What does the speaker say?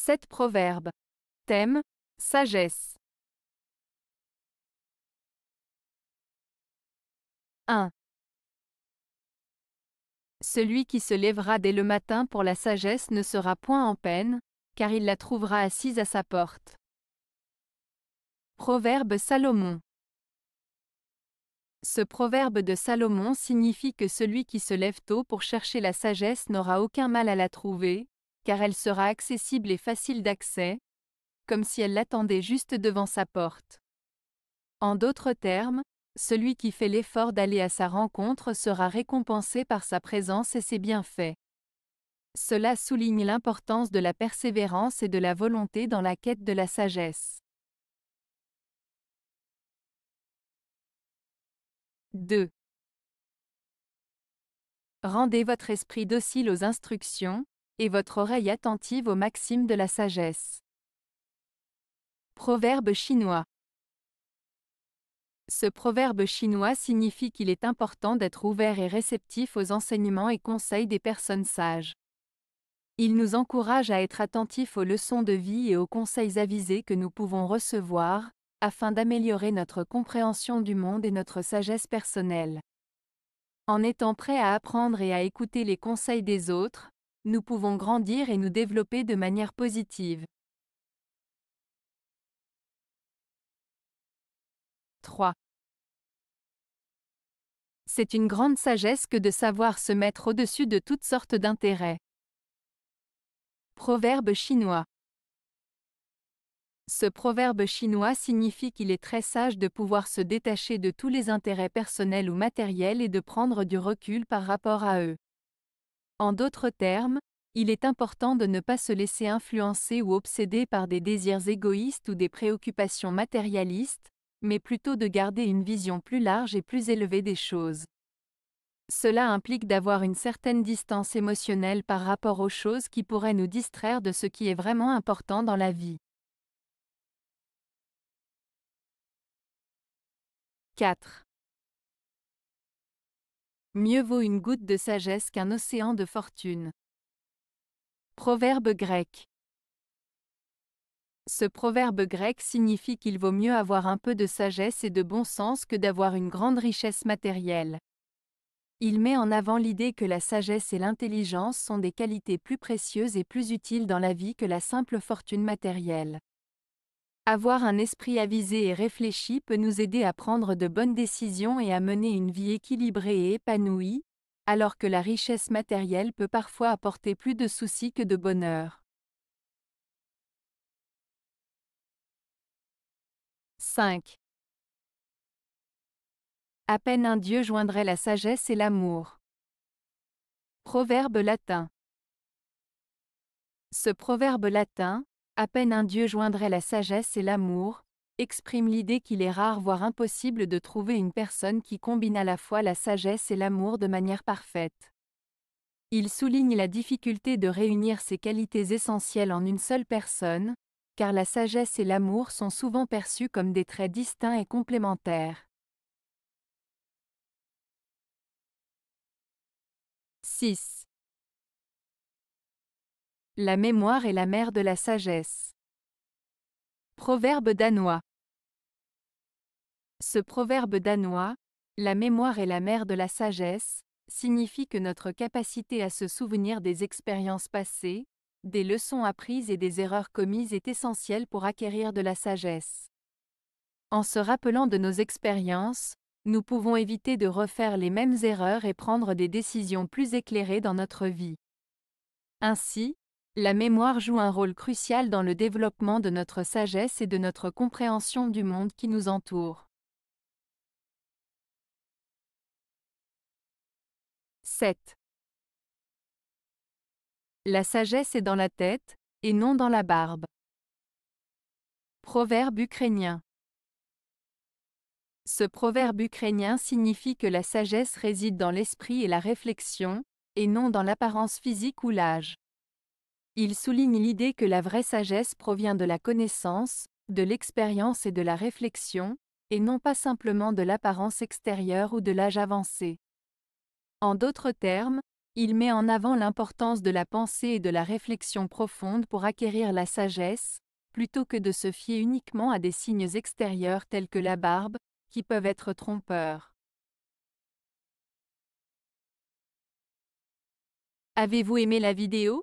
Sept proverbes. Thème Sagesse. 1. Celui qui se lèvera dès le matin pour la sagesse ne sera point en peine, car il la trouvera assise à sa porte. Proverbe Salomon. Ce proverbe de Salomon signifie que celui qui se lève tôt pour chercher la sagesse n'aura aucun mal à la trouver, car elle sera accessible et facile d'accès, comme si elle l'attendait juste devant sa porte. En d'autres termes, celui qui fait l'effort d'aller à sa rencontre sera récompensé par sa présence et ses bienfaits. Cela souligne l'importance de la persévérance et de la volonté dans la quête de la sagesse. 2. Rendez votre esprit docile aux instructions, et votre oreille attentive aux maximes de la sagesse. Proverbe chinois Ce proverbe chinois signifie qu'il est important d'être ouvert et réceptif aux enseignements et conseils des personnes sages. Il nous encourage à être attentifs aux leçons de vie et aux conseils avisés que nous pouvons recevoir, afin d'améliorer notre compréhension du monde et notre sagesse personnelle. En étant prêt à apprendre et à écouter les conseils des autres, nous pouvons grandir et nous développer de manière positive. 3. C'est une grande sagesse que de savoir se mettre au-dessus de toutes sortes d'intérêts. Proverbe chinois. Ce proverbe chinois signifie qu'il est très sage de pouvoir se détacher de tous les intérêts personnels ou matériels et de prendre du recul par rapport à eux. En d'autres termes, il est important de ne pas se laisser influencer ou obséder par des désirs égoïstes ou des préoccupations matérialistes, mais plutôt de garder une vision plus large et plus élevée des choses. Cela implique d'avoir une certaine distance émotionnelle par rapport aux choses qui pourraient nous distraire de ce qui est vraiment important dans la vie. 4. Mieux vaut une goutte de sagesse qu'un océan de fortune. Proverbe grec. Ce proverbe grec signifie qu'il vaut mieux avoir un peu de sagesse et de bon sens que d'avoir une grande richesse matérielle. Il met en avant l'idée que la sagesse et l'intelligence sont des qualités plus précieuses et plus utiles dans la vie que la simple fortune matérielle. Avoir un esprit avisé et réfléchi peut nous aider à prendre de bonnes décisions et à mener une vie équilibrée et épanouie, alors que la richesse matérielle peut parfois apporter plus de soucis que de bonheur. 5. À peine un Dieu joindrait la sagesse et l'amour. Proverbe latin. Ce proverbe latin, à peine un Dieu joindrait la sagesse et l'amour, exprime l'idée qu'il est rare voire impossible de trouver une personne qui combine à la fois la sagesse et l'amour de manière parfaite. Il souligne la difficulté de réunir ces qualités essentielles en une seule personne, car la sagesse et l'amour sont souvent perçus comme des traits distincts et complémentaires. 6. La mémoire est la mère de la sagesse. Proverbe danois. Ce proverbe danois, la mémoire est la mère de la sagesse, signifie que notre capacité à se souvenir des expériences passées, des leçons apprises et des erreurs commises est essentielle pour acquérir de la sagesse. En se rappelant de nos expériences, nous pouvons éviter de refaire les mêmes erreurs et prendre des décisions plus éclairées dans notre vie. Ainsi, la mémoire joue un rôle crucial dans le développement de notre sagesse et de notre compréhension du monde qui nous entoure. 7. La sagesse est dans la tête, et non dans la barbe. Proverbe ukrainien. Ce proverbe ukrainien signifie que la sagesse réside dans l'esprit et la réflexion, et non dans l'apparence physique ou l'âge. Il souligne l'idée que la vraie sagesse provient de la connaissance, de l'expérience et de la réflexion, et non pas simplement de l'apparence extérieure ou de l'âge avancé. En d'autres termes, il met en avant l'importance de la pensée et de la réflexion profonde pour acquérir la sagesse, plutôt que de se fier uniquement à des signes extérieurs tels que la barbe, qui peuvent être trompeurs. Avez-vous aimé la vidéo